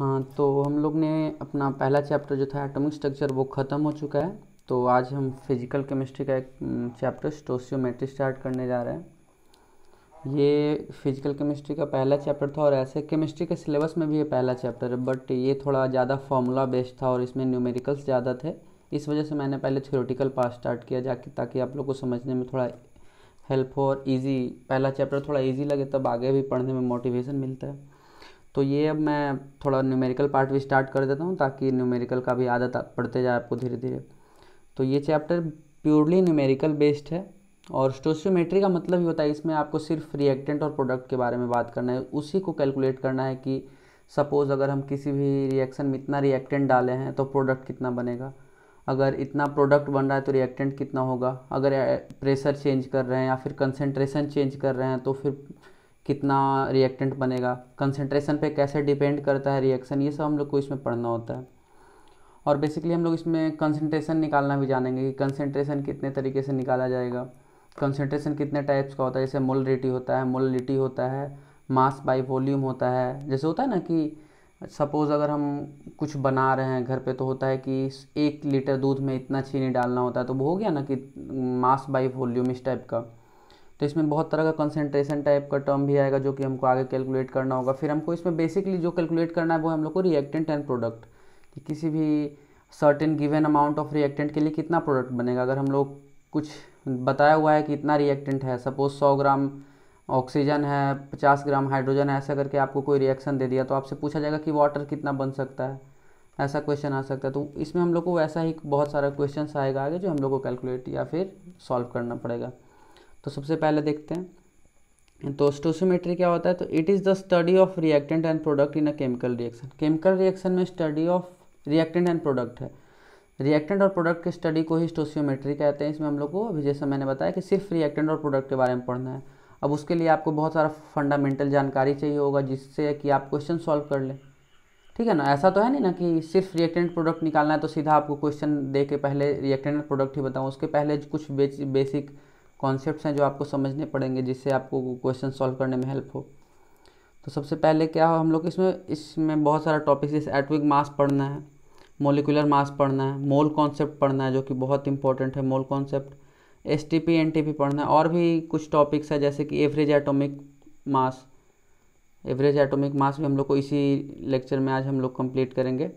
हाँ तो हम लोग ने अपना पहला चैप्टर जो था एटॉमिक स्ट्रक्चर वो ख़त्म हो चुका है तो आज हम फिजिकल केमिस्ट्री का एक चैप्टर स्टोसियोमेट्री स्टार्ट करने जा रहे हैं ये फिजिकल केमिस्ट्री का पहला चैप्टर था और ऐसे केमिस्ट्री के सिलेबस में भी ये पहला चैप्टर है बट ये थोड़ा ज़्यादा फॉर्मूला बेस्ड था और इसमें न्यूमेरिकल्स ज़्यादा थे इस वजह से मैंने पहले थ्योरेटिकल पार्ट स्टार्ट किया जाकि ताकि आप लोग को समझने में थोड़ा हेल्प हो और ईजी पहला चैप्टर थोड़ा ईजी लगे तब आगे भी पढ़ने में मोटिवेशन मिलता है तो ये अब मैं थोड़ा न्यूमेरिकल पार्ट भी स्टार्ट कर देता हूँ ताकि न्यूमेरिकल का भी आदत पड़ते जाए आपको धीरे धीरे तो ये चैप्टर प्योरली न्यूमेरिकल बेस्ड है और स्टोसियोमेट्री का मतलब ये होता है इसमें आपको सिर्फ रिएक्टेंट और प्रोडक्ट के बारे में बात करना है उसी को कैलकुलेट करना है कि सपोज़ अगर हम किसी भी रिएक्शन में इतना रिएक्टेंट डाले हैं तो प्रोडक्ट कितना बनेगा अगर इतना प्रोडक्ट बन रहा है तो रिएक्टेंट कितना होगा अगर प्रेशर चेंज कर रहे हैं या फिर कंसेंट्रेशन चेंज कर रहे हैं तो फिर कितना रिएक्टेंट बनेगा कंसनट्रेशन पे कैसे डिपेंड करता है रिएक्शन ये सब हम लोग को इसमें पढ़ना होता है और बेसिकली हम लोग इसमें कंसनट्रेशन निकालना भी जानेंगे कि कंसनट्रेशन कितने तरीके से निकाला जाएगा कंसनट्रेशन कितने टाइप्स का होता है जैसे मोलिटी होता है मोलिटी होता है मास बाई वॉल्यूम होता है जैसे होता है ना कि सपोज़ अगर हम कुछ बना रहे हैं घर पे तो होता है कि एक लीटर दूध में इतना चीनी डालना होता है तो वो हो गया ना कि मास बाई वॉल्यूम इस टाइप का तो इसमें बहुत तरह का कंसेंट्रेशन टाइप का टर्म भी आएगा जो कि हमको आगे कैलकुलेट करना होगा फिर हमको इसमें बेसिकली जो कैलकुलेट करना है वो हम लोग को रिएक्टेंट एंड प्रोडक्ट कि किसी भी certain given amount of reactant के लिए कितना प्रोडक्ट बनेगा अगर हम लोग कुछ बताया हुआ है कि इतना रिएक्टेंट है सपोज सौ ग्राम ऑक्सीजन है पचास ग्राम हाइड्रोजन है ऐसा करके आपको कोई रिएक्शन दे दिया तो आपसे पूछा जाएगा कि वाटर कितना बन सकता है ऐसा क्वेश्चन आ सकता है तो इसमें हम लोग को वैसा ही बहुत सारा क्वेश्चन आएगा आगे जो हम लोग को कैलकुलेट या फिर सॉल्व करना पड़ेगा तो सबसे पहले देखते हैं तो स्टोसोमेट्री क्या होता है तो it is the study of reactant and product in a chemical reaction chemical reaction में study of reactant and product है रिएक्टेंट और प्रोडक्ट की स्टडी को ही स्टोसियोमेट्री कहते हैं इसमें हम लोग को अभी जैसे मैंने बताया कि सिर्फ रिएक्टेंट और प्रोडक्ट के बारे में पढ़ना है अब उसके लिए आपको बहुत सारा फंडामेंटल जानकारी चाहिए होगा जिससे कि आप क्वेश्चन सॉल्व कर लें ठीक है ना ऐसा तो है नहीं ना कि सिर्फ रिएक्टेंट प्रोडक्ट निकालना है तो सीधा आपको क्वेश्चन दे के पहले रिएक्टेंट प्रोडक्ट ही बताऊँ उसके पहले कुछ बेसिक कॉन्सेप्ट्स हैं जो आपको समझने पड़ेंगे जिससे आपको क्वेश्चन सॉल्व करने में हेल्प हो तो सबसे पहले क्या हो हम लोग इसमें इसमें बहुत सारा टॉपिक जैसे एटविक मास पढ़ना है मोलिकुलर मास पढ़ना है मोल कॉन्सेप्ट पढ़ना है जो कि बहुत इंपॉर्टेंट है mole concept S T P N T P पढ़ना है और भी कुछ टॉपिक्स है जैसे कि average atomic mass average atomic mass भी हम लोग को इसी लेक्चर में आज हम लोग कंप्लीट करेंगे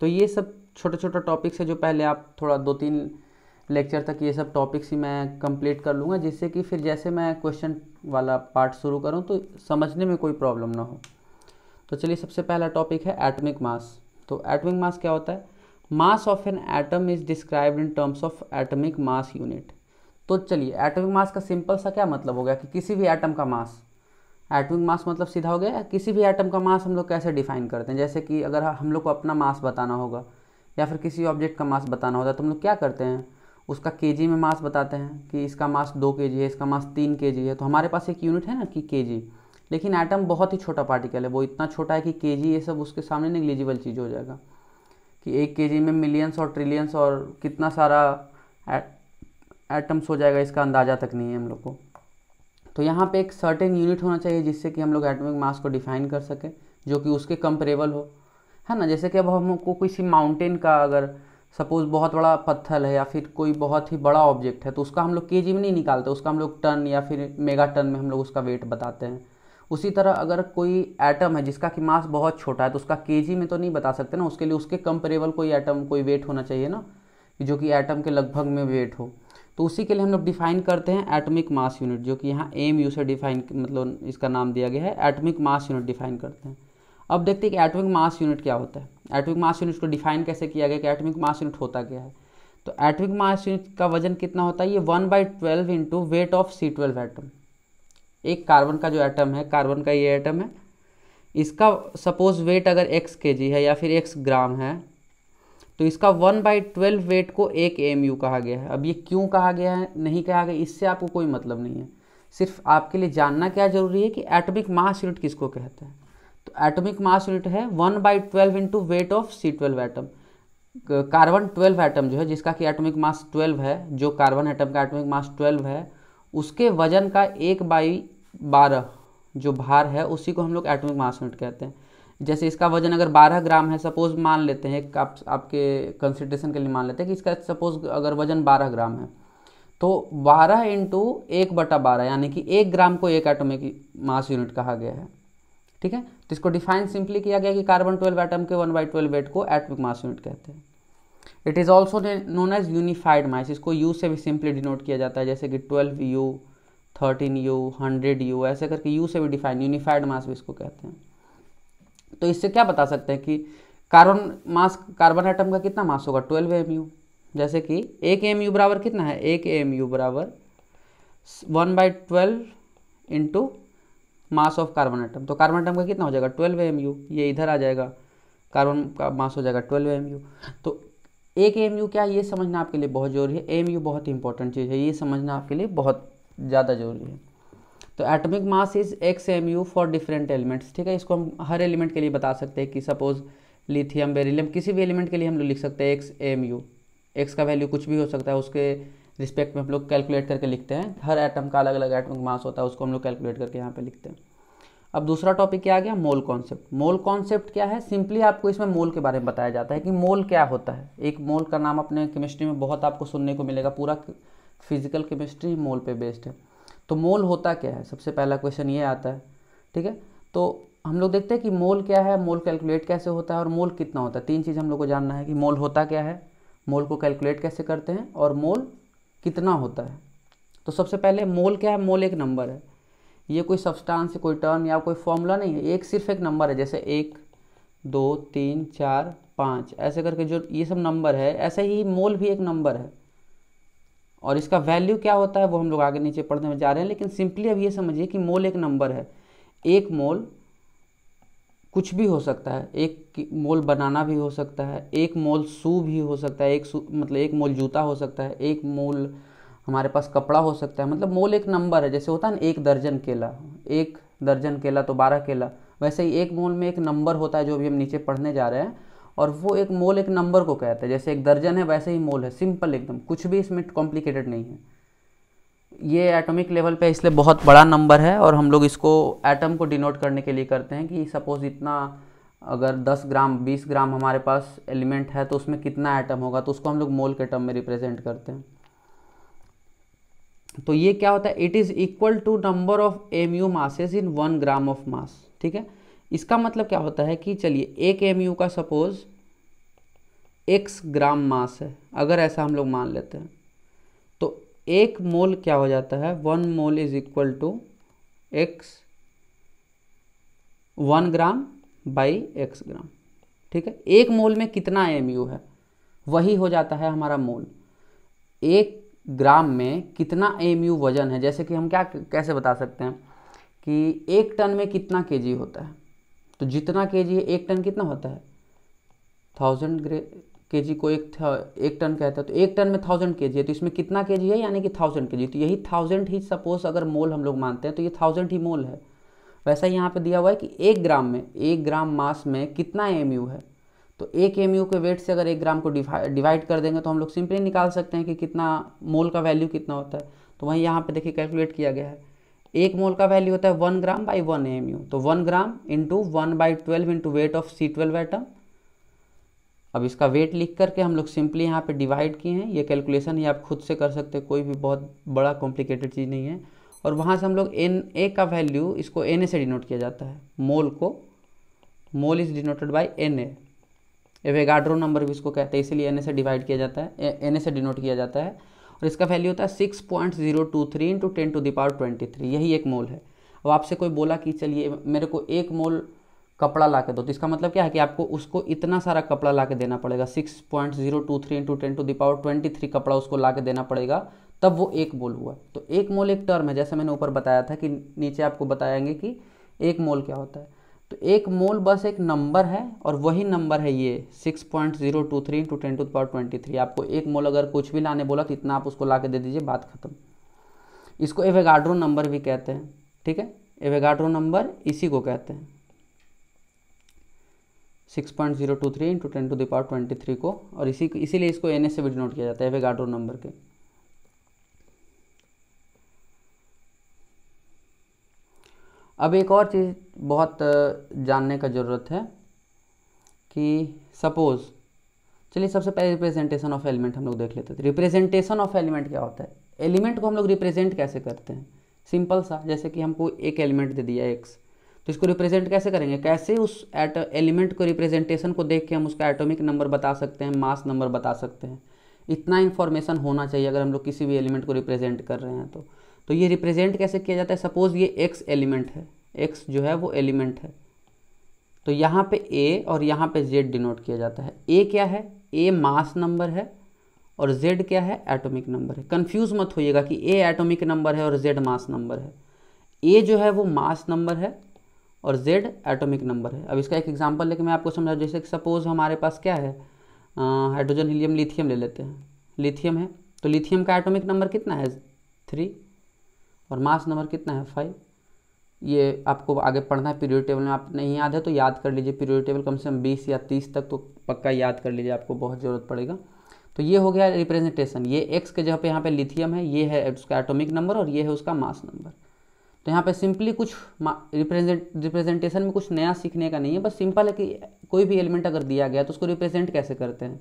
तो ये सब छोटे छोटे टॉपिक्स है जो पहले आप थोड़ा दो तीन लेक्चर तक ये सब टॉपिक्स ही मैं कंप्लीट कर लूँगा जिससे कि फिर जैसे मैं क्वेश्चन वाला पार्ट शुरू करूँ तो समझने में कोई प्रॉब्लम ना हो तो चलिए सबसे पहला टॉपिक है एटमिक मास तो एटमिक मास क्या होता है mass of an atom is described in terms of atomic mass unit तो चलिए एटमिक मास का सिंपल सा क्या मतलब हो गया कि किसी भी एटम का मास एटमिक मास मतलब सीधा हो गया किसी भी एटम का मास हम लोग कैसे डिफाइन करते हैं जैसे कि अगर हम लोग को अपना मास बताना होगा या फिर किसी ऑब्जेक्ट का मास बताना होता है तो हम लोग क्या करते हैं उसका के में मास बताते हैं कि इसका मास दो के है इसका मास तीन के है तो हमारे पास एक यूनिट है ना कि के लेकिन एटम बहुत ही छोटा पार्टिकल है वो इतना छोटा है कि के ये सब उसके सामने निगलिजिबल चीज़ हो जाएगा कि एक के में मिलियंस और ट्रिलियंस और कितना सारा एटम्स हो जाएगा इसका अंदाज़ा तक नहीं है हम लोग को तो यहाँ पे एक सर्टेन यूनिट होना चाहिए जिससे कि हम लोग एटमिक मास को डिफाइन कर सकें जो कि उसके कंपरेबल हो है ना जैसे कि अब हमको किसी माउंटेन का अगर सपोज बहुत बड़ा पत्थर है या फिर कोई बहुत ही बड़ा ऑब्जेक्ट है तो उसका हम लोग के में नहीं निकालते उसका हम लोग टन या फिर मेगा टन में हम लोग उसका वेट बताते हैं उसी तरह अगर कोई एटम है जिसका कि मास बहुत छोटा है तो उसका के में तो नहीं बता सकते ना उसके लिए उसके कंपेरेबल कोई एटम कोई वेट होना चाहिए ना जो कि एटम के लगभग में वेट हो तो उसी के लिए हम लोग डिफाइन करते हैं एटमिक मास यूनिट जो कि यहाँ एम यू से डिफाइन मतलब इसका नाम दिया गया है एटमिक मास यूनिट डिफाइन करते हैं अब देखते हैं कि एटमिक मास यूनिट क्या होता है एटॉमिक मास यूनिट को डिफाइन कैसे किया गया कि एटमिक मास यूनिट होता क्या है तो एटमिक मास यूनिट का वजन कितना होता है ये one by twelve into weight of C twelve atom एक कार्बन का जो एटम है कार्बन का ये एटम है इसका सपोज वेट अगर एक्स के है या फिर एक्स ग्राम है तो इसका वन बाई ट्वेल्व वेट को एक एम यू कहा गया है अब ये क्यों कहा गया है नहीं कहा गया इससे आपको कोई मतलब नहीं है सिर्फ आपके लिए जानना क्या जरूरी है कि एटमिक मास यूनिट किसको कहते हैं तो एटॉमिक मास यूनिट है one by twelve into weight of C twelve atom carbon twelve atom जो है जिसका कि एटॉमिक मास ट्वेल्व है जो कार्बन एटम का एटॉमिक मास ट्वेल्व है उसके वजन का एक बाई बारह जो भार है उसी को हम लोग एटॉमिक मास यूनिट कहते हैं जैसे इसका वजन अगर बारह ग्राम है सपोज मान लेते हैं आप, आपके कंसिड्रेशन के लिए मान लेते हैं कि इसका सपोज अगर वजन बारह ग्राम है तो बारह इंटू एक बटा बारह यानी कि एक ग्राम को एक एटॉमिक मास यूनिट कहा गया है ठीक है तो इसको डिफाइन सिंपली किया गया कि कार्बन ट्वेल्व एटम के वन बाई ट्वेल्व वेट को एटमिक मास यूनिट कहते हैं it is also known as unified mass इसको यू से भी सिंपली डिनोट किया जाता है जैसे कि twelve U thirteen U hundred U ऐसे करके यू से भी डिफाइन यूनिफाइड मास भी इसको कहते हैं तो इससे क्या बता सकते हैं कि कार्बन मास कार्बन एटम का कितना मास होगा ट्वेल्व एम यू जैसे कि एक एम यू बराबर कितना है एक एम यू बराबर one by twelve into mass of carbon atom तो कार्बन आइटम का कितना हो जाएगा ट्वेल्व एम यू ये इधर आ जाएगा कार्बन का मास हो जाएगा ट्वेल्व एम यू तो एक एम यू क्या है ये समझना आपके लिए बहुत जरूरी है एम यू बहुत इंपॉर्टेंट चीज़ है ये समझना आपके लिए बहुत ज़्यादा जरूरी है तो atomic mass is x m u for different elements ठीक है इसको हम हर एलिमेंट के लिए बता सकते हैं कि सपोज लिथियम बेरिलियम किसी भी एलिमेंट के लिए हम लोग लिख सकते हैं एक्स एम यू एक्स का वैल्यू कुछ भी हो सकता है उसके रिस्पेक्ट में हम लोग कैलकुलेट करके लिखते हैं हर एटम का अलग अलग एटमिक मास होता है उसको हम लोग कैलकुलेट करके यहाँ पे लिखते हैं अब दूसरा टॉपिक क्या आ गया मोल कॉन्सेप्ट मोल कॉन्सेप्ट क्या है सिंपली आपको इसमें मोल के बारे में बताया जाता है कि मोल क्या होता है एक मोल का नाम अपने केमिस्ट्री में बहुत आपको सुनने को मिलेगा पूरा फिजिकल केमिस्ट्री मोल पे बेस्ड है तो मोल होता क्या है सबसे पहला क्वेश्चन ये आता है ठीक है तो हम लोग देखते हैं कि मोल क्या है मोल कैलकुलेट कैसे होता है और मोल कितना होता है तीन चीज़ हम लोग को जानना है कि मोल होता क्या है मोल को कैलकुलेट कैसे करते हैं और मोल कितना होता है तो सबसे पहले मोल क्या है मोल एक नंबर है ये कोई सब्सटेंस कोई टर्म या कोई फॉर्मूला नहीं है एक सिर्फ एक नंबर है जैसे एक दो तीन चार पाँच ऐसे करके जो ये सब नंबर है ऐसे ही मोल भी एक नंबर है और इसका वैल्यू क्या होता है वो हम लोग आगे नीचे पढ़ने में जा रहे हैं लेकिन सिंपली अब ये समझिए कि मोल एक नंबर है एक मोल कुछ भी हो सकता है एक मोल बनाना भी हो सकता है एक मोल सू भी हो सकता है एक मतलब एक मोल जूता हो सकता है एक मोल हमारे पास कपड़ा हो सकता है मतलब मोल एक नंबर है जैसे होता है ना एक दर्जन केला एक दर्जन केला तो बारह केला वैसे ही एक मोल में एक नंबर होता है जो भी हम नीचे पढ़ने जा रहे हैं और वो एक मोल एक नंबर को कहते हैं जैसे एक दर्जन है वैसे ही मोल है सिंपल एकदम कुछ भी इसमें कॉम्प्लिकेटेड नहीं है ये एटॉमिक लेवल पे इसलिए बहुत बड़ा नंबर है और हम लोग इसको एटम को डिनोट करने के लिए करते हैं कि सपोज़ इतना अगर 10 ग्राम 20 ग्राम हमारे पास एलिमेंट है तो उसमें कितना एटम होगा तो उसको हम लोग मोल के टर्म में रिप्रेजेंट करते हैं तो ये क्या होता है it is equal to number of m u masses in one gram of mass ठीक है इसका मतलब क्या होता है कि चलिए एक एम यू का सपोज़ एक्स ग्राम मास है अगर ऐसा हम लोग मान लेते हैं एक मोल क्या हो जाता है one mole is equal to x one gram by x gram ठीक है एक मोल में कितना एम यू है वही हो जाता है हमारा मोल एक ग्राम में कितना एम यू वजन है जैसे कि हम क्या कैसे बता सकते हैं कि एक टन में कितना के जी होता है तो जितना के जी एक टन कितना होता है थाउजेंड ग्रे के जी को एक एक टन कहता है तो एक टन में थाउजेंड के जी है तो इसमें कितना के जी है यानी कि थाउजेंड के जी तो यही थाउजेंड ही सपोज अगर मोल हम लोग मानते हैं तो ये थाउजेंड ही मोल है वैसा ही यहाँ पे दिया हुआ है कि एक ग्राम में एक ग्राम मास में कितना एम है तो एक एम के वेट से अगर एक ग्राम को डिवाइड कर देंगे तो हम लोग सिंपली निकाल सकते हैं कि कितना मोल का वैल्यू कितना होता है तो वहीं यहाँ पर देखिए कैलकुलेट किया गया है एक मोल का वैल्यू होता है one gram by one m तो one gram into one by twelve into weight of C twelve atom अब इसका वेट लिख करके हम लोग सिंपली यहाँ पे डिवाइड किए हैं ये कैलकुलेशन ये आप खुद से कर सकते हैं कोई भी बहुत बड़ा कॉम्प्लिकेटेड चीज़ नहीं है और वहाँ से हम लोग एन ए का वैल्यू इसको एन ए से डिनोट किया जाता है मोल को mole is denoted by N A Avogadro number भी इसको कहते हैं इसीलिए एन ए से डिवाइड किया जाता है एन ए से डिनोट किया जाता है और इसका वैल्यू होता है six point zero two three into ten to the power twenty three यही एक मोल है अब आपसे कोई बोला कि चलिए मेरे को एक मोल कपड़ा ला के दो तो इसका मतलब क्या है कि आपको उसको इतना सारा कपड़ा ला के देना पड़ेगा six point zero two three into ten to the power twenty three कपड़ा उसको ला के देना पड़ेगा तब वो एक मोल हुआ तो एक मोल एक टर्म है जैसे मैंने ऊपर बताया था कि नीचे आपको बताएंगे कि एक मोल क्या होता है तो एक मोल बस एक नंबर है और वही नंबर है ये six point zero two three into ten to power twenty three आपको एक मोल अगर कुछ भी लाने बोला तो इतना आप उसको ला के दे दीजिए बात खत्म इसको एवेगाड्रो नंबर भी कहते हैं ठीक है एवेगाड्रो नंबर इसी को कहते हैं six point zero two three into ten to the power twenty three को और इसी इसीलिए इसको एन से भी डिनोट किया जाता है वेगाडो नंबर के अब एक और चीज़ बहुत जानने का ज़रूरत है कि सपोज़ चलिए सबसे पहले रिप्रेजेंटेशन ऑफ एलिमेंट हम लोग देख लेते थे रिप्रेजेंटेशन ऑफ एलिमेंट क्या होता है एलिमेंट को हम लोग रिप्रेजेंट कैसे करते हैं सिंपल सा जैसे कि हमको एक एलिमेंट दे दिया एक्स तो इसको रिप्रेजेंट कैसे करेंगे कैसे उस एट एलिमेंट को रिप्रेजेंटेशन को देख के हम उसका एटॉमिक नंबर बता सकते हैं मास नंबर बता सकते हैं इतना इन्फॉर्मेशन होना चाहिए अगर हम लोग किसी भी एलिमेंट को रिप्रेजेंट कर रहे हैं तो तो ये रिप्रेजेंट कैसे किया जाता है सपोज़ ये एक्स एलिमेंट है एक्स जो है वो एलिमेंट है तो यहाँ पे ए और यहाँ पे जेड डिनोट किया जाता है ए क्या है ए मास नंबर है और जेड क्या है एटॉमिक नंबर है कंफ्यूज मत होइएगा कि ए एटॉमिक नंबर है और जेड मास नंबर है ए जो है वो मास नंबर है और जेड एटॉमिक नंबर है अब इसका एक एग्जांपल लेके मैं आपको समझा जैसे कि सपोज हमारे पास क्या है हाइड्रोजन हीलियम लिथियम ले लेते हैं लिथियम है तो लिथियम का एटॉमिक नंबर कितना है थ्री और मास नंबर कितना है फाइव ये आपको आगे पढ़ना है पीरियड टेबल में आप नहीं याद है तो याद कर लीजिए पीरियड टेबल कम से कम बीस या तीस तक तो पक्का याद कर लीजिए आपको बहुत ज़रूरत पड़ेगा तो ये हो गया रिप्रेजेंटेशन ये एक्स के जगह पे यहाँ पे लिथियम है ये है उसका एटॉमिक नंबर और ये है उसका मास नंबर तो यहाँ पे सिंपली कुछ रिप्रेजेंट रिप्रेजेंटेशन में कुछ नया सीखने का नहीं है बस सिंपल है कि कोई भी एलिमेंट अगर दिया गया तो उसको रिप्रेजेंट कैसे करते हैं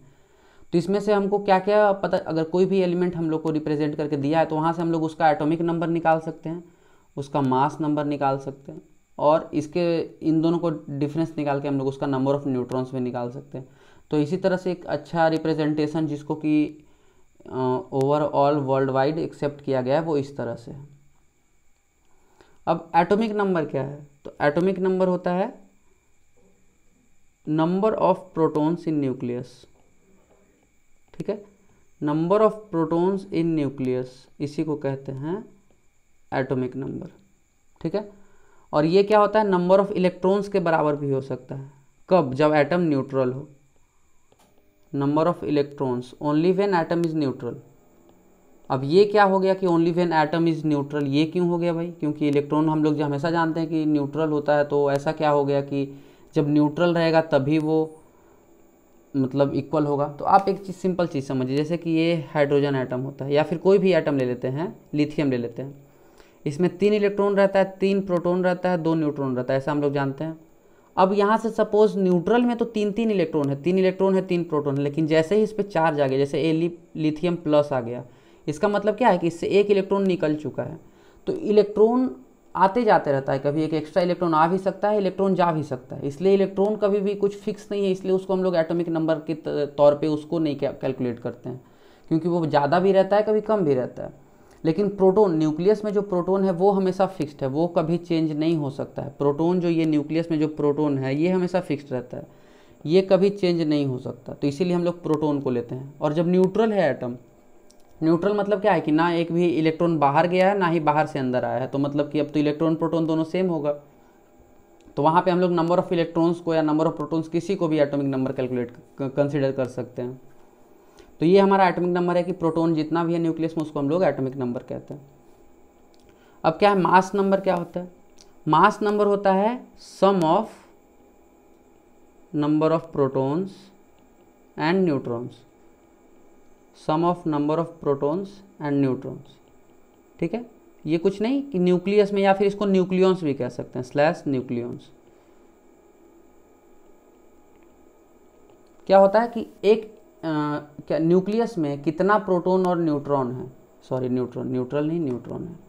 तो इसमें से हमको क्या क्या पता अगर कोई भी एलिमेंट हम लोग को रिप्रेजेंट करके दिया है तो वहाँ से हम लोग उसका एटोमिक नंबर निकाल सकते हैं उसका मास नंबर निकाल सकते हैं और इसके इन दोनों को डिफरेंस निकाल के हम लोग उसका नंबर ऑफ न्यूट्रॉन्स भी निकाल सकते हैं तो इसी तरह से एक अच्छा रिप्रेजेंटेशन जिसको कि ओवरऑल वर्ल्ड वाइड एक्सेप्ट किया गया है वो इस तरह से है अब एटॉमिक नंबर क्या है तो एटॉमिक नंबर होता है number of protons in nucleus ठीक है number of protons in nucleus इसी को कहते हैं एटॉमिक नंबर ठीक है और ये क्या होता है नंबर ऑफ इलेक्ट्रॉन्स के बराबर भी हो सकता है कब जब एटम न्यूट्रल हो number of electrons only when atom is neutral अब ये क्या हो गया कि only when atom is neutral ये क्यों हो गया भाई क्योंकि इलेक्ट्रॉन हम लोग हमेशा जानते हैं कि न्यूट्रल होता है तो ऐसा क्या हो गया कि जब न्यूट्रल रहेगा तभी वो मतलब इक्वल होगा तो आप एक चीज़ सिंपल चीज़ समझिए जैसे कि ये हाइड्रोजन आइटम होता है या फिर कोई भी आइटम ले लेते हैं लिथियम ले लेते हैं इसमें तीन इलेक्ट्रॉन रहता है तीन प्रोटॉन रहता है दो न्यूट्रॉन रहता है ऐसा हम लोग जानते हैं अब यहाँ से सपोज न्यूट्रल में तो तीन तीन इलेक्ट्रॉन है तीन इलेक्ट्रॉन है तीन प्रोटोन है लेकिन जैसे ही इस पर चार्ज आ गया जैसे ए लिथियम प्लस आ गया इसका मतलब क्या है कि इससे एक इलेक्ट्रॉन निकल चुका है तो इलेक्ट्रॉन आते जाते रहता है कभी एक एक्स्ट्रा इलेक्ट्रॉन आ भी सकता है इलेक्ट्रॉन जा भी सकता है इसलिए इलेक्ट्रॉन कभी भी कुछ फिक्स नहीं है इसलिए उसको हम लोग एटॉमिक नंबर के तौर पे उसको नहीं कैलकुलेट करते हैं क्योंकि वो ज़्यादा भी रहता है कभी कम भी रहता है लेकिन प्रोटोन न्यूक्लियस में जो प्रोटोन है वो हमेशा फिक्स्ड है वो कभी चेंज नहीं हो सकता है प्रोटोन जो ये न्यूक्लियस में जो प्रोटोन है ये हमेशा फिक्स्ड रहता है ये कभी चेंज नहीं हो सकता तो इसीलिए हम लोग प्रोटोन को लेते हैं और जब न्यूट्रल है एटम न्यूट्रल मतलब क्या है कि ना एक भी इलेक्ट्रॉन बाहर गया है ना ही बाहर से अंदर आया है तो मतलब कि अब तो इलेक्ट्रॉन प्रोटॉन दोनों सेम होगा तो वहाँ पे हम लोग नंबर ऑफ़ इलेक्ट्रॉन्स को या नंबर ऑफ़ प्रोटॉन्स किसी को भी एटॉमिक नंबर कैलकुलेट कंसिडर कर सकते हैं तो ये हमारा एटॉमिक नंबर है कि प्रोटोन जितना भी है न्यूक्लियस में उसको हम लोग एटॉमिक नंबर कहते हैं अब क्या है मास नंबर क्या होता है मास नंबर होता है sum of number of protons and neutrons sum of number of protons and neutrons ठीक है ये कुछ नहीं कि न्यूक्लियस में या फिर इसको न्यूक्लियंस भी कह सकते हैं स्लैश न्यूक्लियंस क्या होता है कि एक आ, क्या न्यूक्लियस में कितना प्रोटॉन और न्यूट्रॉन है सॉरी न्यूट्रॉन न्यूट्रल नहीं न्यूट्रॉन है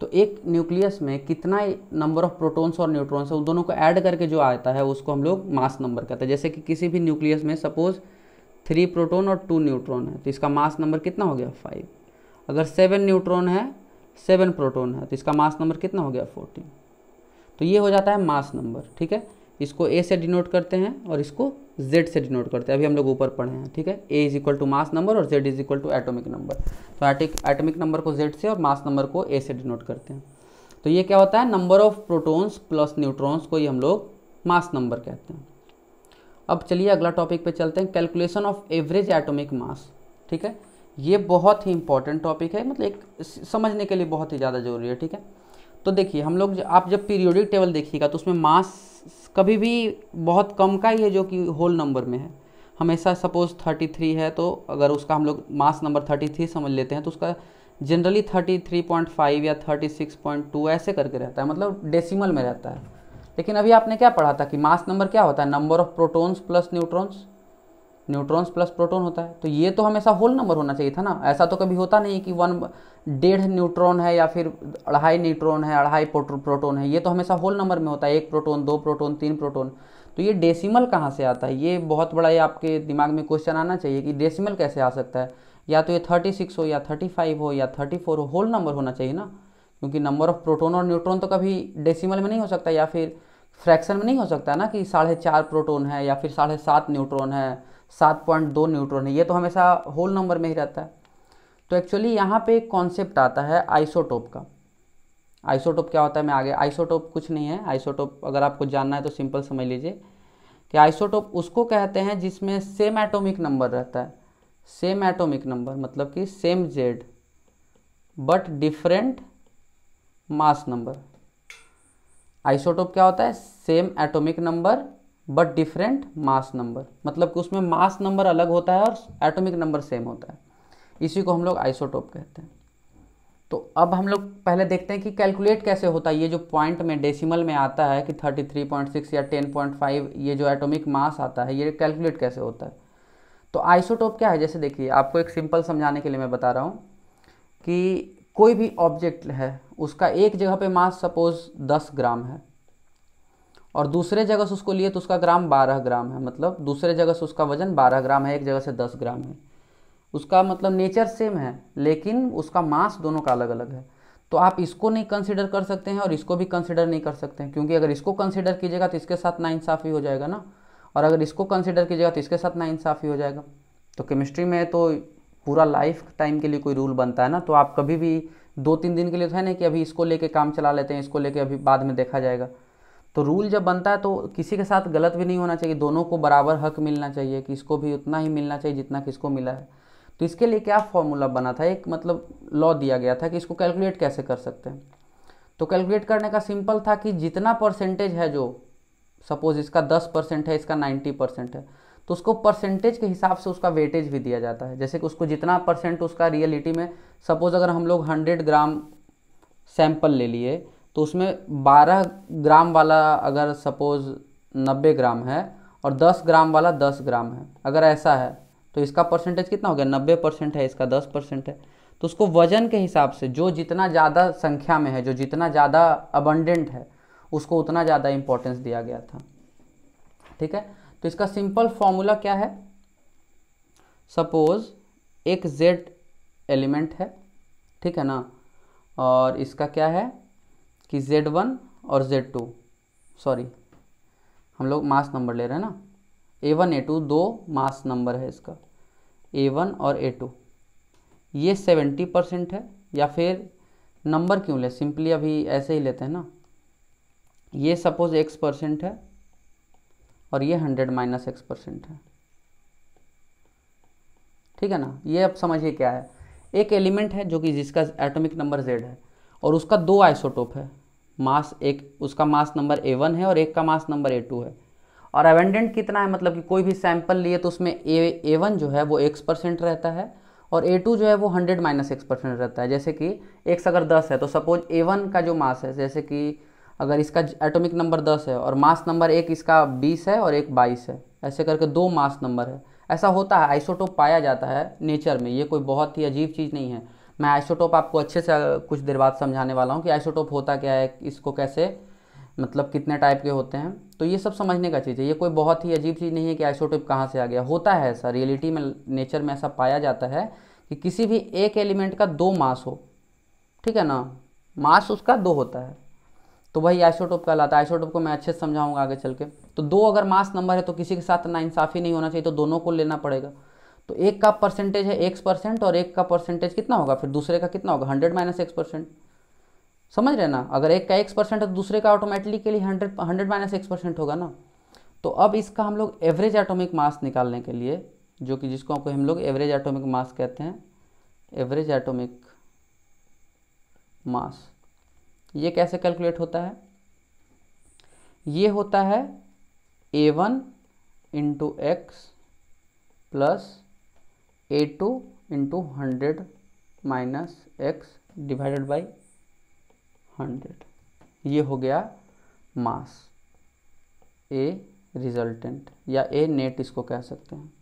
तो एक न्यूक्लियस में कितना नंबर ऑफ प्रोटॉन्स और न्यूट्रॉन्स है उन दोनों को ऐड करके जो आता है उसको हम लोग मास नंबर कहते हैं जैसे कि किसी भी न्यूक्लियस में सपोज थ्री प्रोटॉन और टू न्यूट्रॉन है तो इसका मास नंबर कितना हो गया फाइव अगर सेवन न्यूट्रॉन है सेवन प्रोटोन है तो इसका मास नंबर कितना हो गया फोर्टीन तो ये हो जाता है मास नंबर ठीक है इसको ए से डिनोट करते हैं और इसको जेड से डिनोट करते हैं अभी हम लोग ऊपर पढ़े हैं ठीक है A is equal to mass number और Z is equal to atomic number तो एटिक एटोमिक नंबर को जेड से और मास नंबर को ए से डिनोट करते हैं तो ये क्या होता है number of protons plus neutrons को ही हम लोग मास नंबर कहते हैं अब चलिए अगला टॉपिक पे चलते हैं calculation of average atomic mass ठीक है ये बहुत ही इंपॉर्टेंट टॉपिक है मतलब एक समझने के लिए बहुत ही ज़्यादा जरूरी है ठीक है तो देखिए हम लोग आप जब पीरियोडिक टेबल देखिएगा तो उसमें मास कभी भी बहुत कम का ही है जो कि होल नंबर में है हमेशा सपोज 33 है तो अगर उसका हम लोग मास नंबर 33 समझ लेते हैं तो उसका जनरली 33.5 या 36.2 ऐसे करके रहता है मतलब डेसिमल में रहता है लेकिन अभी आपने क्या पढ़ा था कि मास नंबर क्या होता है number of protons plus neutrons neutrons plus proton होता है तो ये तो हमेशा होल नंबर होना चाहिए था ना ऐसा तो कभी होता नहीं कि वन डेढ़ न्यूट्रॉन है या फिर अढ़ाई न्यूट्रॉन है अढ़ाई प्रोटॉन है ये तो हमेशा होल नंबर में होता है एक प्रोटॉन दो प्रोटॉन तीन प्रोटॉन तो ये डेसिमल कहाँ से आता है ये बहुत बड़ा ये आपके दिमाग में क्वेश्चन आना चाहिए कि डेसिमल कैसे आ सकता है या तो ये थर्टी सिक्स हो या थर्टी फाइव हो या थर्टी फोर हो होल नंबर होना चाहिए ना क्योंकि नंबर ऑफ प्रोटोन और न्यूट्रॉन तो कभी डेसिमल में नहीं हो सकता या फिर फ्रैक्शन में नहीं हो सकता ना कि साढ़े चार प्रोटोन है या फिर साढ़े सात न्यूट्रॉन है सात पॉइंट दो न्यूट्रॉन है ये तो हमेशा होल नंबर में ही रहता है तो एक्चुअली यहाँ पे एक कॉन्सेप्ट आता है आइसोटोप का आइसोटोप क्या होता है मैं आगे आइसोटोप कुछ नहीं है आइसोटोप अगर आपको जानना है तो सिंपल समझ लीजिए कि आइसोटोप उसको कहते हैं जिसमें सेम एटोमिक नंबर रहता है सेम एटोमिक नंबर मतलब कि same Z but different mass number isotope क्या होता है same atomic number but different mass number मतलब कि उसमें मास नंबर अलग होता है और एटॉमिक नंबर सेम होता है इसी को हम लोग आइसोटोप कहते हैं तो अब हम लोग पहले देखते हैं कि कैलकुलेट कैसे होता है ये जो पॉइंट में डेसिमल में आता है कि 33.6 या 10.5 ये जो एटॉमिक मास आता है ये कैलकुलेट कैसे होता है तो आइसोटोप क्या है जैसे देखिए आपको एक सिंपल समझाने के लिए मैं बता रहा हूँ कि कोई भी ऑब्जेक्ट है उसका एक जगह पे मास सपोज 10 ग्राम है और दूसरे जगह से उसको लिए तो उसका ग्राम बारह ग्राम है मतलब दूसरे जगह से उसका वजन बारह ग्राम है एक जगह से दस ग्राम है उसका मतलब नेचर सेम है लेकिन उसका मास दोनों का अलग अलग है तो आप इसको नहीं कंसिडर कर सकते हैं और इसको भी कंसिडर नहीं कर सकते हैं क्योंकि अगर इसको कंसिडर कीजिएगा तो इसके साथ ना इंसाफ़ी हो जाएगा ना और अगर इसको कंसिडर कीजिएगा तो इसके साथ नाइंसाफ़ी हो जाएगा तो केमिस्ट्री में तो पूरा लाइफ टाइम के लिए कोई रूल बनता है ना तो आप कभी भी दो तीन दिन के लिए तो है ना कि अभी इसको लेके काम चला लेते हैं इसको लेके अभी बाद में देखा जाएगा तो रूल जब बनता है तो किसी के साथ गलत भी नहीं होना चाहिए दोनों को बराबर हक मिलना चाहिए किसको भी उतना ही मिलना चाहिए जितना किसको मिला है तो इसके लिए क्या फॉर्मूला बना था एक मतलब लॉ दिया गया था कि इसको कैलकुलेट कैसे कर सकते हैं तो कैलकुलेट करने का सिंपल था कि जितना परसेंटेज है जो सपोज इसका दस परसेंट है इसका नाइन्टी परसेंट है तो उसको परसेंटेज के हिसाब से उसका वेटेज भी दिया जाता है जैसे कि उसको जितना परसेंट उसका रियलिटी में सपोज अगर हम लोग हंड्रेड ग्राम सैंपल ले लिए तो उसमें 12 ग्राम वाला अगर सपोज 90 ग्राम है और 10 ग्राम वाला 10 ग्राम है अगर ऐसा है तो इसका परसेंटेज कितना हो गया 90 परसेंट है इसका 10 परसेंट है तो उसको वजन के हिसाब से जो जितना ज़्यादा संख्या में है जो जितना ज़्यादा अबंडेंट है उसको उतना ज़्यादा इम्पोर्टेंस दिया गया था ठीक है तो इसका सिंपल फॉर्मूला क्या है सपोज एक जेड एलिमेंट है ठीक है ना और इसका क्या है कि जेड वन और जेड टू सॉरी हम लोग मास नंबर ले रहे हैं ना ए वन ए टू दो मास नंबर है इसका ए वन और ए टू ये सेवेंटी परसेंट है या फिर नंबर क्यों ले सिंपली अभी ऐसे ही लेते हैं ना ये सपोज एक्स परसेंट है और ये हंड्रेड माइनस एक्स परसेंट है ठीक है ना ये अब समझिए क्या है एक एलिमेंट है जो कि जिसका एटॉमिक नंबर जेड है और उसका दो आइसोटोप है मास एक उसका मास नंबर ए वन है और एक का मास नंबर ए टू है और एवेंडेंट कितना है मतलब कि कोई भी सैंपल लिए तो उसमें ए ए वन जो है वो एक्स परसेंट रहता है और ए टू जो है वो हंड्रेड माइनस एक्स परसेंट रहता है जैसे कि एक्स अगर दस है तो सपोज ए वन का जो मास है जैसे कि अगर इसका एटोमिक नंबर दस है और मास नंबर एक इसका बीस है और एक बाईस है ऐसे करके दो मास नंबर है ऐसा होता है आइसोटोप पाया जाता है नेचर में ये कोई बहुत ही अजीब चीज़ नहीं है मैं आइसोटोप आपको अच्छे से कुछ देर बाद समझाने वाला हूँ कि आइसोटोप होता क्या है इसको कैसे मतलब कितने टाइप के होते हैं तो ये सब समझने का चीज़ है ये कोई बहुत ही अजीब चीज़ नहीं है कि आइसोटोप कहाँ से आ गया होता है ऐसा रियलिटी में नेचर में ऐसा पाया जाता है कि किसी भी एक एलिमेंट का दो मास हो ठीक है ना मास उसका दो होता है तो वही आइसोटोप कहलाता है आइसोटोप को मैं अच्छे से समझाऊंगा आगे चल के तो दो अगर मास नंबर है तो किसी के साथ ना इंसाफी नहीं होना चाहिए तो दोनों को लेना पड़ेगा तो एक का परसेंटेज है एक्स परसेंट और एक का परसेंटेज कितना होगा फिर दूसरे का कितना होगा हंड्रेड माइनस एक्स परसेंट समझ रहे ना अगर एक का एक्स परसेंट है तो दूसरे का ऑटोमेटिकली के लिए hundred hundred minus x percent होगा ना तो अब इसका हम लोग एवरेज एटॉमिक मास निकालने के लिए जो कि जिसको आपको हम लोग एवरेज एटॉमिक मास कहते हैं एवरेज एटॉमिक मास ये कैसे कैलकुलेट होता है ये होता है A one into x plus A two into hundred minus x divided by hundred ये हो गया मास ए रिजल्टेंट या ए नेट इसको कह सकते हैं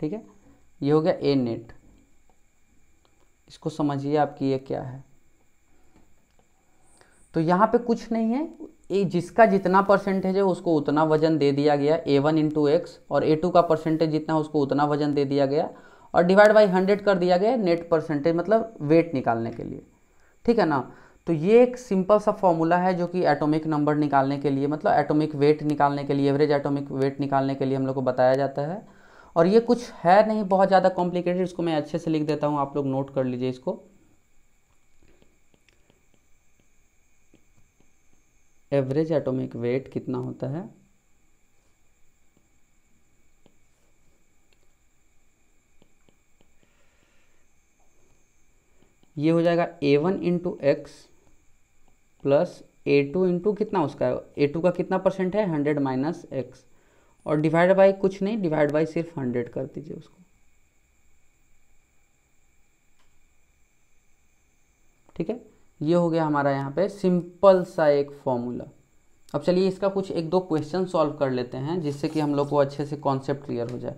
ठीक है ये हो गया ए नेट इसको समझिए आपकी ये क्या है तो यहां पे कुछ नहीं है ए जिसका जितना परसेंटेज है उसको उतना वजन दे दिया गया ए वन इंटू एक्स और ए टू का परसेंटेज जितना है उसको उतना वजन दे दिया गया और डिवाइड बाई हंड्रेड कर दिया गया नेट परसेंटेज मतलब वेट निकालने के लिए ठीक है ना तो ये एक सिंपल सा फॉर्मूला है जो कि एटॉमिक नंबर निकालने के लिए मतलब एटॉमिक वेट निकालने के लिए एवरेज एटॉमिक वेट निकालने के लिए हम लोग को बताया जाता है और ये कुछ है नहीं बहुत ज़्यादा कॉम्प्लिकेटेड इसको मैं अच्छे से लिख देता हूँ आप लोग नोट कर लीजिए इसको एवरेज एटॉमिक वेट कितना होता है ये हो जाएगा A one into x plus A two into कितना उसका है ए टू का कितना परसेंट है हंड्रेड माइनस एक्स और डिवाइड बाई कुछ नहीं डिवाइड बाई सिर्फ हंड्रेड कर दीजिए उसको ठीक है ये हो गया हमारा यहाँ पे सिंपल सा एक फॉर्मूला अब चलिए इसका कुछ एक दो क्वेश्चन सॉल्व कर लेते हैं जिससे कि हम लोग को अच्छे से कॉन्सेप्ट क्लियर हो जाए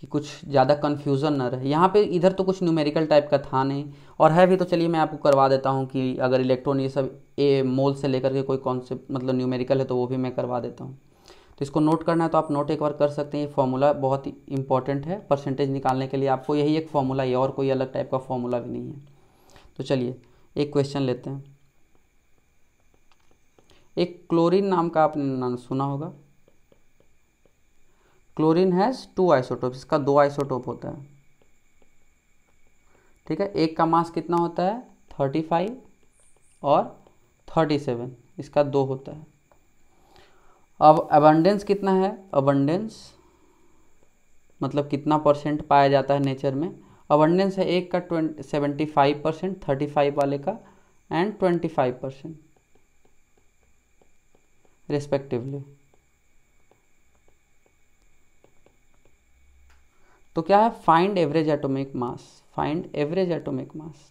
कि कुछ ज़्यादा कन्फ्यूज़न ना रहे यहाँ पे इधर तो कुछ न्यूमेरिकल टाइप का था नहीं और है भी तो चलिए मैं आपको करवा देता हूँ कि अगर इलेक्ट्रॉन ये सब ए मोल से लेकर के कोई कॉन्सेप्ट मतलब न्यूमेरिकल है तो वो भी मैं करवा देता हूँ तो इसको नोट करना है तो आप नोट एक बार कर सकते हैं ये फॉर्मूला बहुत ही इंपॉर्टेंट है परसेंटेज निकालने के लिए आपको यही एक फॉर्मूला है और कोई अलग टाइप का फॉर्मूला भी नहीं है तो चलिए एक क्वेश्चन लेते हैं एक क्लोरीन नाम का आपने नाम सुना होगा क्लोरीन हैज टू आइसोटोप इसका दो आइसोटोप होता है ठीक है एक का मास कितना होता है थर्टी फाइव और थर्टी सेवन इसका दो होता है अब अबंडेंस कितना है अबंडेंस मतलब कितना परसेंट पाया जाता है नेचर में अबंडेंस है एक का twenty seventy five percent thirty five वाले का and twenty five percent respectively तो क्या है find average atomic mass find average atomic mass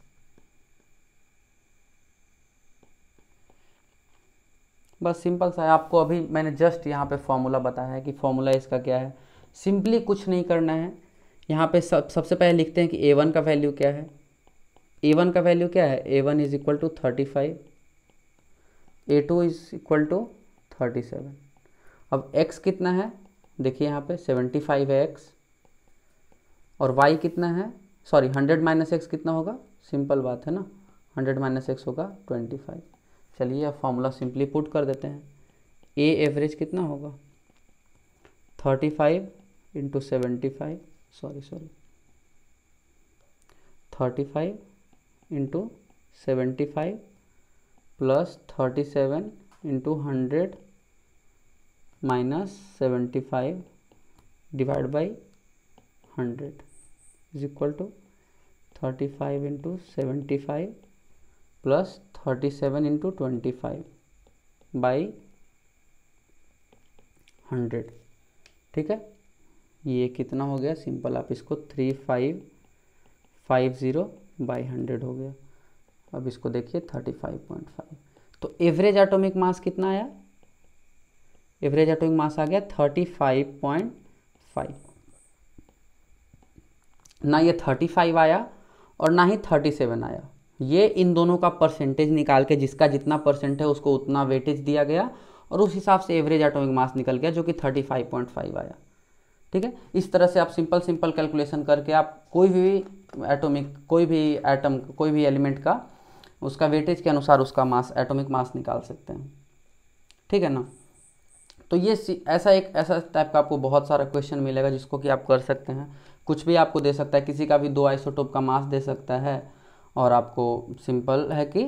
बस सिंपल सा है आपको अभी मैंने जस्ट यहाँ पे फॉर्मूला बताया है कि फॉर्मूला इसका क्या है सिंपली कुछ नहीं करना है यहाँ पे सब सबसे पहले लिखते हैं कि ए वन का वैल्यू क्या है ए वन का वैल्यू क्या है A one is equal to thirty five A two is equal to thirty seven अब x कितना है देखिए यहाँ पे सेवेंटी फाइव है एक्स और y कितना है सॉरी हंड्रेड माइनस एक्स कितना होगा सिंपल बात है ना हंड्रेड माइनस एक्स होगा ट्वेंटी फाइव चलिए अब फॉर्मूला सिंपली पुट कर देते हैं ए एवरेज कितना होगा thirty five into seventy five sorry sorry thirty five into seventy five plus thirty seven into hundred minus seventy five divide by hundred is equal to thirty five into seventy five plus thirty seven into twenty five by hundred ठीक है ये कितना हो गया simple आप इसको three five five zero by hundred हो गया अब इसको देखिए थर्टी फाइव पॉइंट फाइव तो एवरेज एटॉमिक मास कितना आया एवरेज एटॉमिक मास आ गया थर्टी फाइव पॉइंट फाइव ना ये थर्टी फाइव आया और ना ही थर्टी सेवन आया ये इन दोनों का परसेंटेज निकाल के जिसका जितना परसेंट है उसको उतना वेटेज दिया गया और उस हिसाब से एवरेज एटॉमिक मास निकल गया जो कि थर्टी फाइव पॉइंट फाइव आया ठीक है इस तरह से आप सिंपल सिंपल कैलकुलेशन करके आप कोई भी एटॉमिक कोई भी एटम कोई भी एलिमेंट का उसका वेटेज के अनुसार उसका मास एटॉमिक मास निकाल सकते हैं ठीक है ना तो ये ऐसा एक ऐसा टाइप का आपको बहुत सारा क्वेश्चन मिलेगा जिसको कि आप कर सकते हैं कुछ भी आपको दे सकता है किसी का भी दो आइसोटोप का मास दे सकता है और आपको सिंपल है कि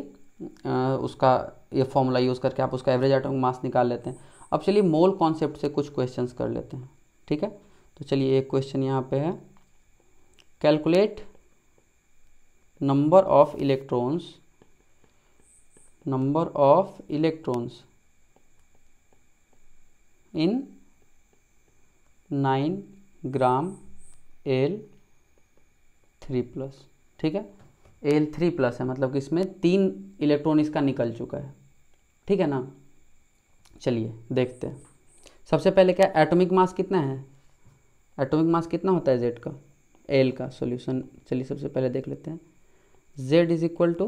आ, उसका ये फॉर्मूला यूज़ करके आप उसका एवरेज एटॉमिक मास निकाल लेते हैं अब चलिए मोल कॉन्सेप्ट से कुछ क्वेश्चंस कर लेते हैं ठीक है तो चलिए एक क्वेश्चन यहाँ पे है calculate number of electrons number of electrons in nine gram Al three plus ठीक है एल थ्री प्लस है मतलब कि इसमें तीन इलेक्ट्रॉन इसका निकल चुका है ठीक है ना चलिए देखते हैं सबसे पहले क्या एटॉमिक मास कितना है एटॉमिक मास कितना होता है जेड का एल का सॉल्यूशन चलिए सबसे पहले देख लेते हैं Z is equal to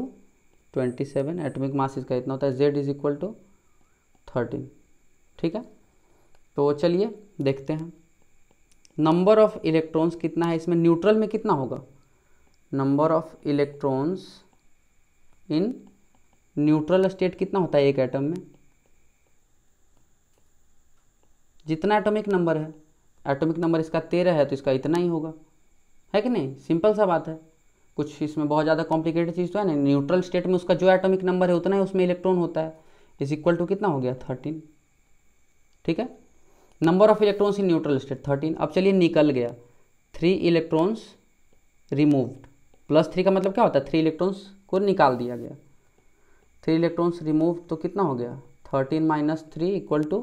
twenty seven atomic mass इसका इतना होता है Z is equal to thirteen ठीक है तो चलिए देखते हैं नंबर ऑफ इलेक्ट्रॉन्स कितना है इसमें न्यूट्रल में कितना होगा number of electrons in neutral state कितना होता है एक एटम में जितना एटॉमिक नंबर है एटॉमिक नंबर इसका तेरह है तो इसका इतना ही होगा है कि नहीं सिंपल सा बात है कुछ इसमें बहुत ज़्यादा कॉम्प्लिकेटेड चीज़ तो है ना न्यूट्रल स्टेट में उसका जो एटॉमिक नंबर है उतना ही उसमें इलेक्ट्रॉन होता है इज इक्वल टू कितना हो गया थर्टीन ठीक है number of electrons in neutral state thirteen अब चलिए निकल गया three electrons removed plus three का मतलब क्या होता है थ्री इलेक्ट्रॉन्स को निकाल दिया गया थ्री इलेक्ट्रॉन्स रिमूव तो कितना हो गया thirteen minus three equal to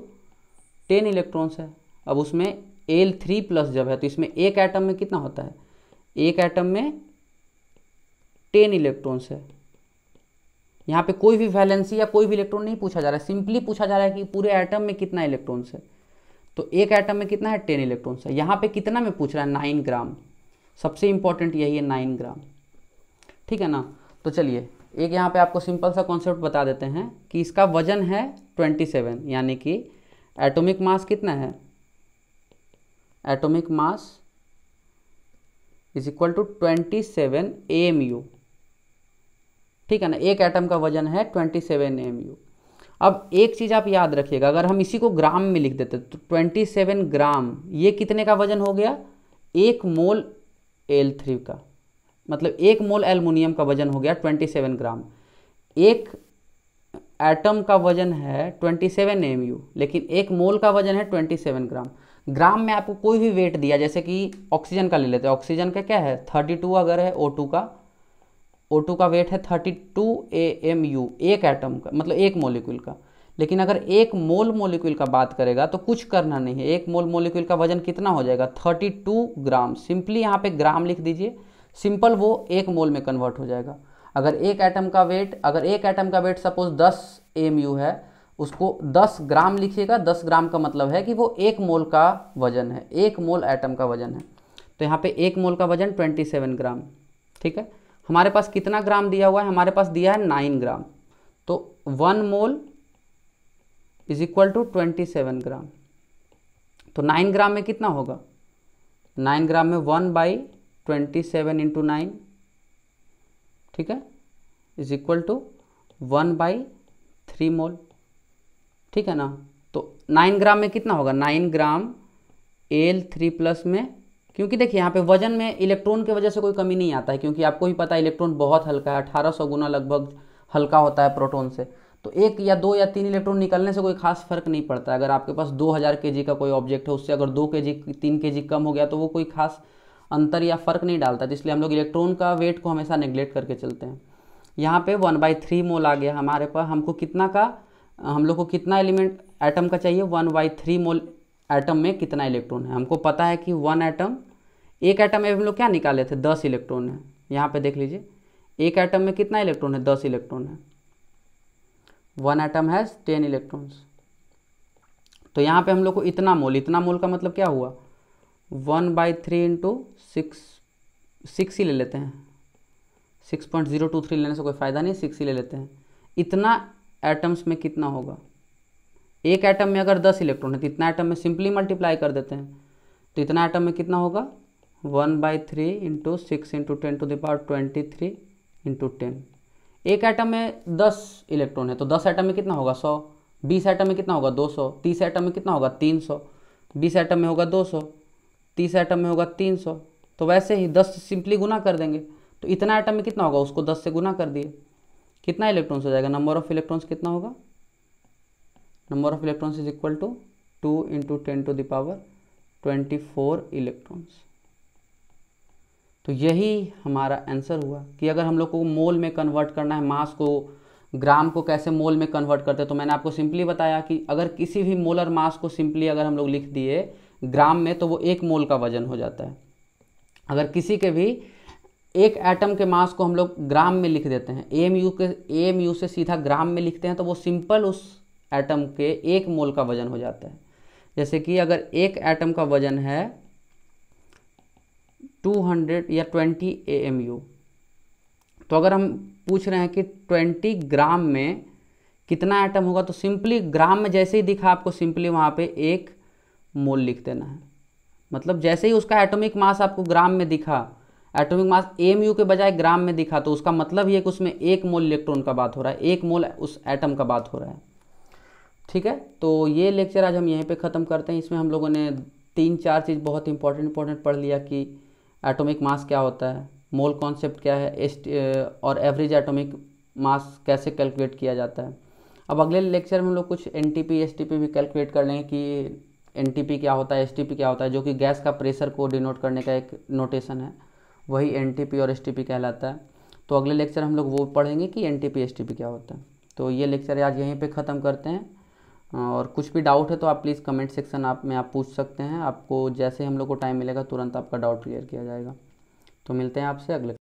ten electrons है अब उसमें एल थ्री प्लस जब है तो इसमें एक एटम में कितना होता है एक एटम में टेन इलेक्ट्रॉन्स है यहाँ पे कोई भी वैलेंसी या कोई भी इलेक्ट्रॉन नहीं पूछा जा रहा है सिंपली पूछा जा रहा है कि पूरे एटम में कितना इलेक्ट्रॉन्स है तो एक एटम में कितना है टेन इलेक्ट्रॉन्स है यहाँ पे कितना में पूछ रहा है नाइन ग्राम सबसे इंपॉर्टेंट यही है नाइन ग्राम ठीक है ना तो चलिए एक यहाँ पे आपको सिंपल सा कॉन्सेप्ट बता देते हैं कि इसका वजन है ट्वेंटी सेवन यानी कि एटोमिक मास कितना है atomic mass is equal to twenty seven m u ठीक है ना एक एटम का वजन है ट्वेंटी सेवन एम यू अब एक चीज़ आप याद रखिएगा अगर हम इसी को ग्राम में लिख देते तो ट्वेंटी सेवन ग्राम ये कितने का वजन हो गया एक मोल एल थ्री का मतलब एक मोल एलमोनियम का वजन हो गया ट्वेंटी सेवन ग्राम एक एटम का वजन है ट्वेंटी सेवन एम यू लेकिन एक मोल का वजन है ट्वेंटी सेवन ग्राम ग्राम में आपको कोई भी वेट दिया जैसे कि ऑक्सीजन का ले लेते हैं ऑक्सीजन का क्या है थर्टी टू अगर है ओ टू का ओ टू का वेट है thirty two a m u एक एटम का मतलब एक मोलिक्यूल का लेकिन अगर एक मोल मोलिक्यूल का बात करेगा तो कुछ करना नहीं है एक मोल मोलिक्यूल का वजन कितना हो जाएगा थर्टी टू ग्राम सिंपली यहाँ पे ग्राम लिख दीजिए सिंपल वो एक मोल में कन्वर्ट हो जाएगा अगर एक एटम का वेट अगर एक एटम का वेट सपोज दस एम यू है उसको 10 ग्राम लिखिएगा 10 ग्राम का मतलब है कि वो एक मोल का वजन है एक मोल एटम का वजन है तो यहाँ पे एक मोल का वजन 27 ग्राम ठीक है हमारे पास कितना ग्राम दिया हुआ है हमारे पास दिया है नाइन ग्राम तो one mole is equal to twenty seven gram तो नाइन ग्राम में कितना होगा नाइन ग्राम में one by twenty seven into nine ठीक है is equal to one by three mole ठीक है ना तो नाइन ग्राम में कितना होगा nine gram Al three plus में क्योंकि देखिए यहाँ पे वजन में इलेक्ट्रॉन की वजह से कोई कमी नहीं आता है क्योंकि आपको ही पता है इलेक्ट्रॉन बहुत हल्का है अठारह सौ गुना लगभग हल्का होता है प्रोटोन से तो एक या दो या तीन इलेक्ट्रॉन निकलने से कोई खास फर्क नहीं पड़ता अगर आपके पास दो हज़ार के जी का कोई ऑब्जेक्ट है उससे अगर दो के जी तीन के जी कम हो गया तो वो कोई खास अंतर या फ़र्क नहीं डालता तो इसलिए हम लोग इलेक्ट्रॉन का वेट को हमेशा नेग्लेक्ट करके चलते हैं यहाँ पे वन बाई थ्री मोल आ गया हमारे पास हमको कितना का हम लोग को कितना एलिमेंट एटम का चाहिए one by three mole atom में कितना इलेक्ट्रॉन है हमको पता है कि वन एटम एक एटम में हम लोग क्या निकाले थे दस इलेक्ट्रॉन है यहाँ पे देख लीजिए एक एटम में कितना इलेक्ट्रॉन है दस इलेक्ट्रॉन है one atom has ten electrons तो यहाँ पे हम लोग को इतना मोल इतना मोल का मतलब क्या हुआ one by three into six six ही ले लेते हैं six point zero two three लेने से कोई फ़ायदा नहीं सिक्स ही ले लेते हैं इतना एटम्स में कितना होगा एक एटम में अगर दस इलेक्ट्रॉन है तो इतना एटम में सिंपली मल्टीप्लाई कर देते हैं तो इतना एटम में कितना होगा one by three into six into ten to the power twenty three into ten एक एटम में दस इलेक्ट्रॉन है तो दस एटम में कितना होगा सौ बीस एटम में कितना होगा दो सौ तीस एटम में कितना होगा तीन सौ बीस एटम में होगा दो सौ तीस एटम में होगा तीन सौ तो वैसे ही दस सिंपली गुना कर देंगे तो इतना आइटम में कितना होगा उसको दस से गुना कर दिए कितना इलेक्ट्रॉन्स हो जाएगा नंबर ऑफ इलेक्ट्रॉन्स कितना होगा number of electrons is equal to two into ten to the power twenty four electrons तो यही हमारा आंसर हुआ कि अगर हम लोग को मोल में कन्वर्ट करना है मास को ग्राम को कैसे मोल में कन्वर्ट करते हैं तो मैंने आपको सिंपली बताया कि अगर किसी भी मोलर मास को सिंपली अगर हम लोग लिख दिए ग्राम में तो वो एक मोल का वजन हो जाता है अगर किसी के भी एक एटम के मास को हम लोग ग्राम में लिख देते हैं एम यू के एम यू से सीधा ग्राम में लिखते हैं तो वो सिंपल उस एटम के एक मोल का वजन हो जाता है जैसे कि अगर एक एटम का वजन है 200 या 20 ए एम यू तो अगर हम पूछ रहे हैं कि 20 ग्राम में कितना एटम होगा तो सिंपली ग्राम में जैसे ही दिखा आपको सिंपली वहाँ पर एक मोल लिख देना है मतलब जैसे ही उसका एटोमिक मास आपको ग्राम में दिखा एटॉमिक मास एम के बजाय ग्राम में दिखा तो उसका मतलब ये कि उसमें एक मोल इलेक्ट्रॉन का बात हो रहा है एक मोल उस एटम का बात हो रहा है ठीक है तो ये लेक्चर आज हम यहीं पे ख़त्म करते हैं इसमें हम लोगों ने तीन चार चीज़ बहुत इंपॉर्टेंट इंपॉर्टेंट पढ़ लिया कि एटोमिक मास क्या होता है मोल कॉन्सेप्ट क्या है एस और एवरेज एटोमिक मास कैसे कैलकुलेट किया जाता है अब अगले लेक्चर में हम लोग कुछ एन टी भी कैलकुलेट कर लेंगे कि एन क्या होता है एस क्या होता है जो कि गैस का प्रेशर को डिनोट करने का एक नोटेशन है वही एन और एस कहलाता है तो अगले लेक्चर हम लोग वो पढ़ेंगे कि एन टी क्या होता है तो ये लेक्चर आज यहीं पे ख़त्म करते हैं और कुछ भी डाउट है तो आप प्लीज़ कमेंट सेक्शन आप में आप पूछ सकते हैं आपको जैसे हम लोग को टाइम मिलेगा तुरंत आपका डाउट क्लियर किया जाएगा तो मिलते हैं आपसे अगले